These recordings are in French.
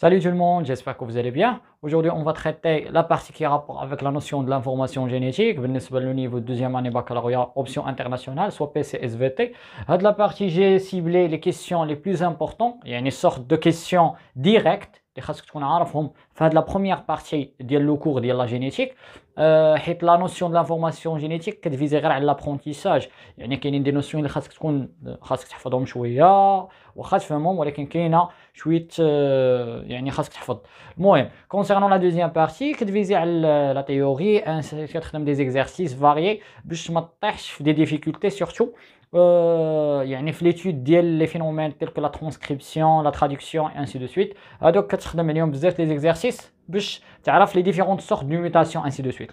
Salut tout le monde, j'espère que vous allez bien. Aujourd'hui, on va traiter la partie qui a rapport avec la notion de l'information génétique, le niveau de deuxième année baccalauréat, option internationale, soit PCSVT. Euh, de la partie, j'ai ciblé les questions les plus importantes. Il y a une sorte de questions directes parce nous allons faire la première partie du cours de la génétique, la notion de l'information génétique qui est visée vers l'apprentissage. il y a des notions que nous allons nous allons faire des choses comme il y a des choses comme ça. concernant la deuxième partie qui est visée à la théorie, certains des exercices variés, je suis monté des difficultés surtout. Il y a l'étude des phénomènes tels que la transcription, la traduction, et ainsi de suite. Donc, 4 millions de des exercices, les différentes sortes de mutations, ainsi de suite.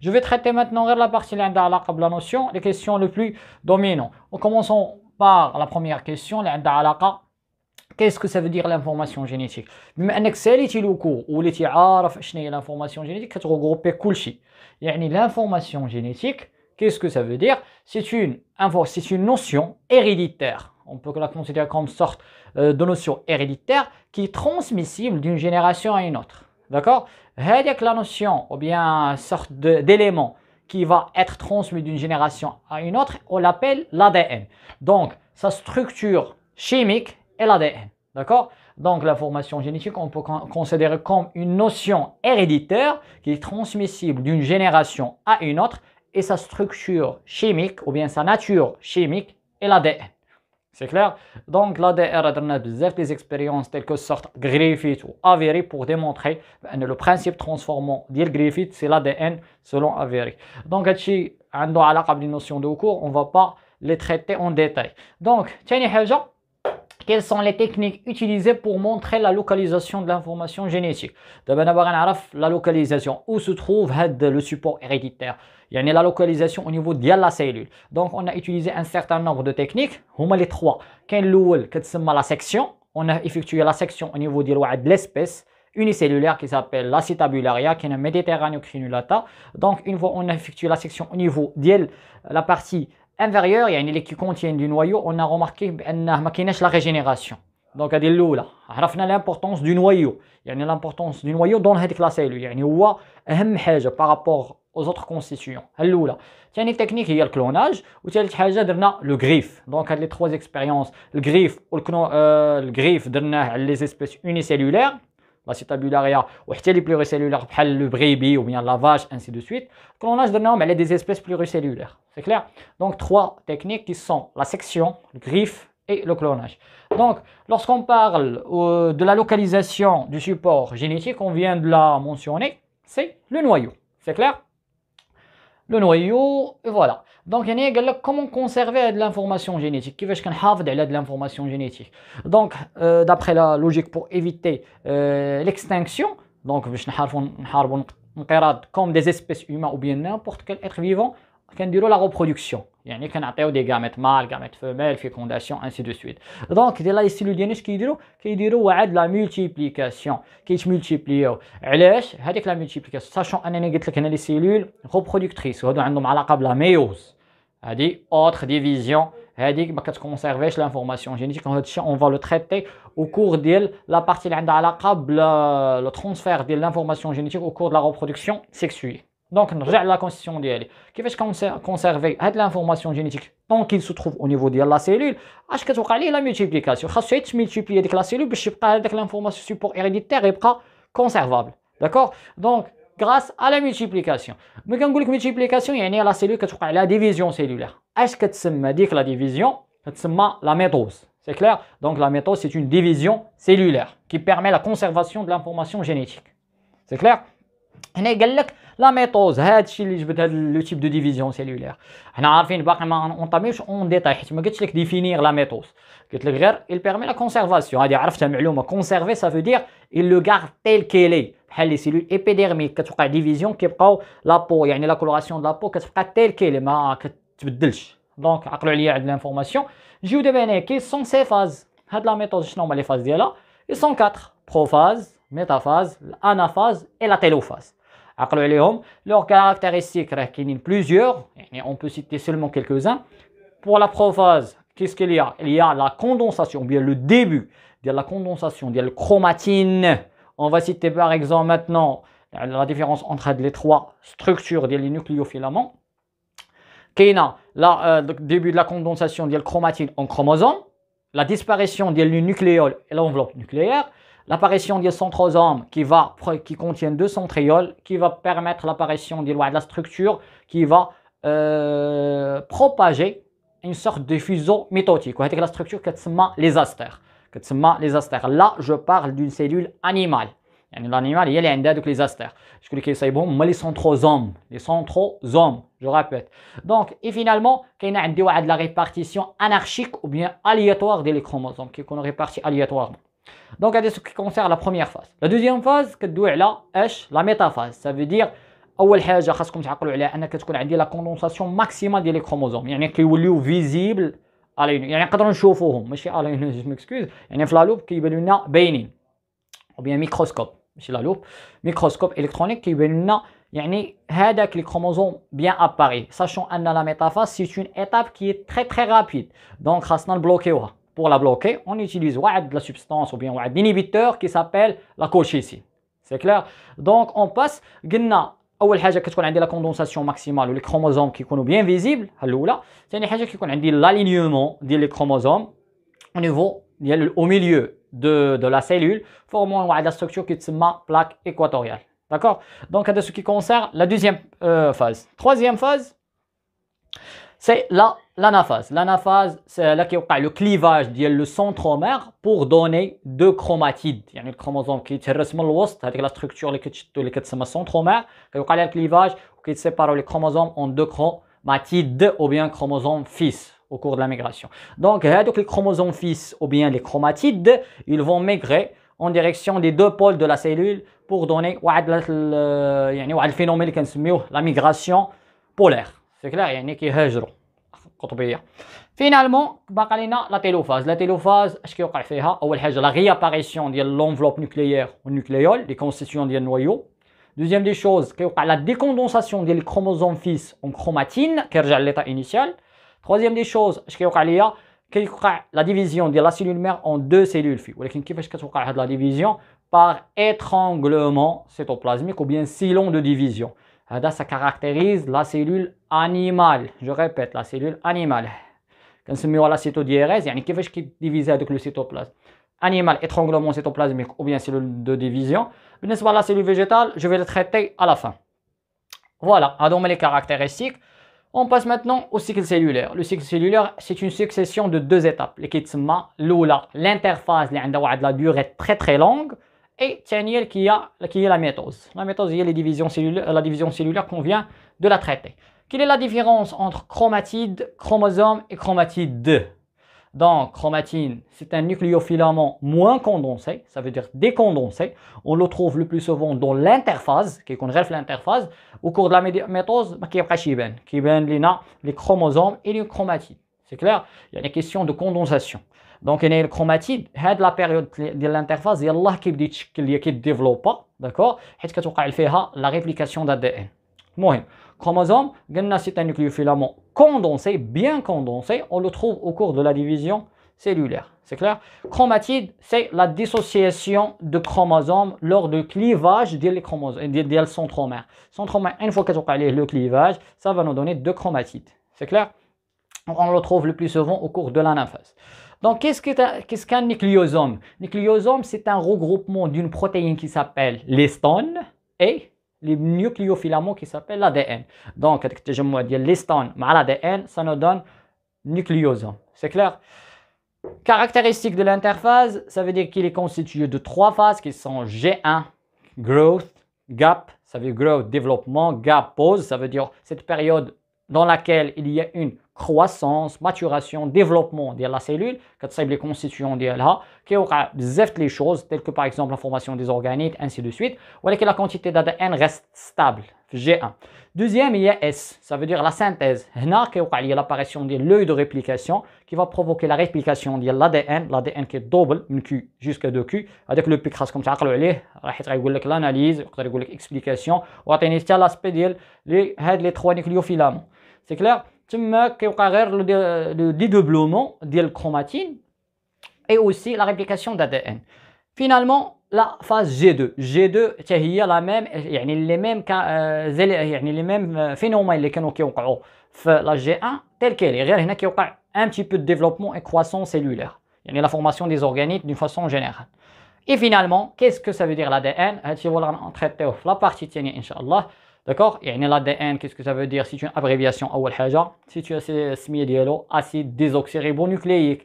Je vais traiter maintenant la partie de l'Andalaka, la notion, les questions les plus dominantes. Commençons par la première question, Qu'est-ce que ça veut dire l'information génétique? L'information génétique, c'est l'information génétique, Il y a l'information génétique. Qu'est-ce que ça veut dire C'est une, une notion héréditaire. On peut la considérer comme une sorte euh, de notion héréditaire qui est transmissible d'une génération à une autre. D'accord Et la notion, ou bien sorte d'élément qui va être transmis d'une génération à une autre, on l'appelle l'ADN. Donc, sa structure chimique est l'ADN. D'accord Donc, la formation génétique, on peut considérer comme une notion héréditaire qui est transmissible d'une génération à une autre et sa structure chimique ou bien sa nature chimique est l'ADN. C'est clair Donc l'ADN a des expériences telles que sorte Griffith ou Avery pour démontrer ben, le principe transformant d'Il Griffith, c'est l'ADN selon Avery. Donc on a une notion de cours, on ne va pas les traiter en détail. Donc, quelles sont les techniques utilisées pour montrer la localisation de l'information génétique D'abord, la localisation, où se trouve hein, le support héréditaire Il y a la localisation au niveau de la cellule. Donc, on a utilisé un certain nombre de techniques. On a les trois. la section. On a effectué la section au niveau de l'espèce unicellulaire qui s'appelle l'acetabularia, qui est un méditerranéen. crinulata. Donc, une fois on a effectué la section au niveau de la partie Inverse, il y a une éle qui contient du noyau. On a remarqué la régénération. Donc, il y a l'importance du noyau. Il y a l'importance du noyau dans la cellule. Il y a une oua, par rapport aux autres constituants. Il y a une technique, il y a le clonage. Il y a le griff. Donc, il y a les trois expériences. Le griff, le euh, griff donnent les espèces unicellulaires la citabularia, ou les pluricellulaires, le brebis ou bien la vache, ainsi de suite. Le clonage de normes, elle est des espèces pluricellulaires. C'est clair Donc, trois techniques qui sont la section, le griffe et le clonage. Donc, lorsqu'on parle euh, de la localisation du support génétique, on vient de la mentionner, c'est le noyau. C'est clair le noyau, et voilà. Donc, il y a comment conserver de l'information génétique Comment de l'information génétique Donc, d'après la logique pour éviter l'extinction, donc, comme des espèces humaines ou bien n'importe quel être vivant, on dit oh, la reproduction, c'est-à-dire qu'on leur donne des gamètes mâles, gamètes femelles, fécondation, ainsi de suite. Donc, ce que font les cellules génétiques, la multiplication multiplient. Elles multiplient. Pourquoi oh. C'est la multiplication. Sachant qu'on a dit qu'il y a des cellules reproductrices, et qu'elles ont quelque chose à voir la méiose. C'est autre division qui ne conserve pas l'information génétique. On va le traiter au cours de la partie qui a à voir avec le transfert de l'information génétique au cours de la reproduction sexuelle. Donc, on regarde la constitution Qui fait conserver l'information génétique tant qu'il se trouve au niveau de la cellule Est-ce que tu as la multiplication Tu as multiplié avec la cellule, tu as que l'information support héréditaire et conservable. D'accord Donc, grâce à la multiplication. Mais quand on dit multiplication, il y a la cellule, la division cellulaire. Est-ce que tu as dit que la division, C'est la méthode C'est clair Donc, la méthode, c'est une division cellulaire qui permet la conservation de l'information génétique. C'est clair هنا قال لك لا ميطوز هذا الشيء اللي جبد هذا لو تيب دو ديفيزيون سيلولير حنا عارفين باقي ما اونطاميوش اون ديتاي حيت ما قلتش لك ديفينيغ لا ميطوز قلت لك غير il بيرمي لا كونسيرفاسيون هذه عرفتها معلومه كونسيرفي سا فو دير il لو غارد تيل كيلي بحال لي سيلول ايبيديرميك كتوقع ديفيزيون كيبقاو لا بو يعني لا كولوراسيون دو لا بو كتبقى تيل كيلي ما كتبدلش دونك عقلوا عليا عند لانفورماسيون جيو دابا هنا كي سون سي فاز هاد لا ميطوز شنو هما لي فاز ديالها ils sont 4 بروفاز métaphase, l'anaphase et la télophase. Leurs caractéristiques, il y a plusieurs, on peut citer seulement quelques-uns. Pour la prophase, qu'est-ce qu'il y a Il y a la condensation, bien le début de la condensation, de la chromatine. On va citer par exemple maintenant la différence entre les trois structures les nucléofilaments. y a euh, le début de la condensation de la chromatine en chromosome, la disparition des nucléoles et l'enveloppe nucléaire, l'apparition des centrosomes qui, va, qui contiennent deux centrioles, qui va permettre l'apparition des lois de la structure, qui va euh, propager une sorte de fuseau mitotique. dire la structure est les astères. les astères. Là, je parle d'une cellule animale. L'animal, il y a les astères. Je crois que c'est bon, mais les centrosomes. Les centrosomes, je répète. Donc, et finalement, il y a de la répartition anarchique ou bien aléatoire des chromosomes, qui est répartie aléatoirement. Donc, c'est ce qui concerne la première phase. La deuxième phase, c'est la la métaphase. Ça veut dire des حاجه خاصكم تعقلوا عليها ان كتكون عندي لا y Il ديال a qui يعني كيوليو فيزيبل على يعني نقدروا نشوفوهم ماشي على يعني في لا لوب لنا باينين un ماشي ميكروسكوب الكترونيك كيبان لنا يعني هذاك لي بيان اباري ساشون ان لا سي اون ايتاب كي تري تري رابيد دونك خاصنا نبلوكيوها pour la bloquer, on utilise de la substance ou bien un inhibiteur qui s'appelle la cache ici. C'est clair. Donc, on passe a la condensation maximale, ou les chromosomes qui sont bien visibles, c'est l'alignement des chromosomes au milieu de la cellule, formant la structure qui est ma plaque équatoriale. D'accord Donc, c'est ce qui concerne la deuxième euh, phase. Troisième phase. C'est là l'anaphase. L'anaphase, c'est là a le clivage le centromère pour donner deux chromatides. Il y a le chromosome qui est c'est-à-dire la structure qui est centromère, qui a le clivage qui sépare les chromosomes en deux chromatides ou bien chromosomes fils au cours de la migration. Euh, donc, les chromosomes fils ou bien les chromatides, ils vont migrer en direction des deux pôles de la cellule pour donner euh, le phénomène qui la migration polaire. C'est clair, il y a choses qui sont Finalement, la télophase. La télophase, la réapparition de l'enveloppe nucléaire au nucléol, les constitutions du noyau. Deuxième des choses, c'est la décondensation des chromosome fils en chromatine, qui est l'état initial. Troisième des choses, la division de la cellule mère en deux cellules filles. C'est ce par étranglement cytoplasmique ou bien silon de division ça caractérise la cellule animale je répète la cellule animale Quand y a une يعني qui divise avec le cytoplasme. animal étranglement cytoplasmique ou bien cellule de division pas la cellule végétale je vais le traiter à la fin voilà on mes les caractéristiques on passe maintenant au cycle cellulaire. Le cycle cellulaire, c'est une succession de deux étapes. L'équipe l'oula, l'interphase, la durée très très longue. Et il qui est la métose. La métose, c'est division cellulaire euh, la division cellulaire qu'on vient de la traiter. Quelle est la différence entre chromatide, chromosome et chromatide donc, chromatine, c'est un nucléofilament moins condensé, ça veut dire décondensé. On le trouve le plus souvent dans l'interphase, qui est l'interphase. Au cours de la métose, bah, qui est les chromosomes et les chromatides. C'est clair Il y a une question de condensation. Donc, il y a le chromatide, c'est la période de l'interface, il y a qui dit qu'il y a qui développe, d'accord Et que tu la réplication d'ADN. Moi, chromosome, c'est un nucléophilament condensé, bien condensé, on le trouve au cours de la division cellulaire. C'est clair Chromatide, c'est la dissociation de chromosomes lors du clivage des chromosomes, des centromères. Centromère, une fois que y allez le clivage, ça va nous donner deux chromatides. C'est clair On le trouve le plus souvent au cours de la donc, qu'est-ce qu'un nucléosome Nucléosome, c'est un regroupement d'une protéine qui s'appelle l'estone et les nucléofilaments qui s'appellent l'ADN. Donc, je vais dire l'estone, mais l'ADN, ça nous donne nucléosome. C'est clair Caractéristique de l'interphase, ça veut dire qu'il est constitué de trois phases qui sont G1, growth, gap, ça veut dire growth, développement, gap, pause, ça veut dire cette période dans laquelle il y a une croissance, maturation, développement de la cellule, que tu les constituants de la, qui aura les choses, telles que par exemple la formation des organites, ainsi de suite, voilà que la quantité d'ADN reste stable, G1. Deuxième, il y a S, ça veut dire la synthèse. Là, il y a l'apparition des l'œil de réplication qui va provoquer la réplication de l'ADN, l'ADN qui est double, une Q jusqu'à deux Q, avec le pic comme ça, va l'analyse, il va l'explication, va l'aspect de les trois nucléophilaments. C'est clair? تما كيوقع غير لو ديدوبلومون ديال الكروماتين اي اوسي لا ريبليكاسيون دي ان فينالمون لا فاز 2 g 2 حتى هي لا ميم يعني لي ميم يعني لي ميم فينومين اللي كانوا كيوقعوا في 1 تيل كيلي غير هنا كيوقع ان بتي بو ديفلوبمون اي كواسون سيلولير يعني لا فورماسيون دي زورغانيت دون فاسون جينيرال Et finalement, qu'est-ce que ça veut dire l'ADN la partie tienne, Inch'Allah. D'accord Et l'ADN, qu'est-ce que ça veut dire C'est une abréviation. Si tu as ce dialo, acide désoxyribonucléique.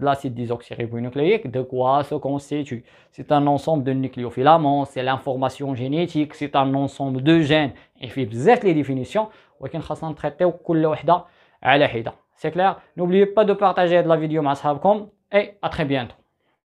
L'acide désoxyribonucléique, de quoi se constitue C'est un ensemble de nucléofilaments, c'est l'information génétique, c'est un ensemble de gènes. Et puis, les définitions, ولكن خاصنا نتريتيو كل وحده على حده C'est clair, n'oubliez pas de partager la vidéo فيديو مع صحابكم et à très bientôt.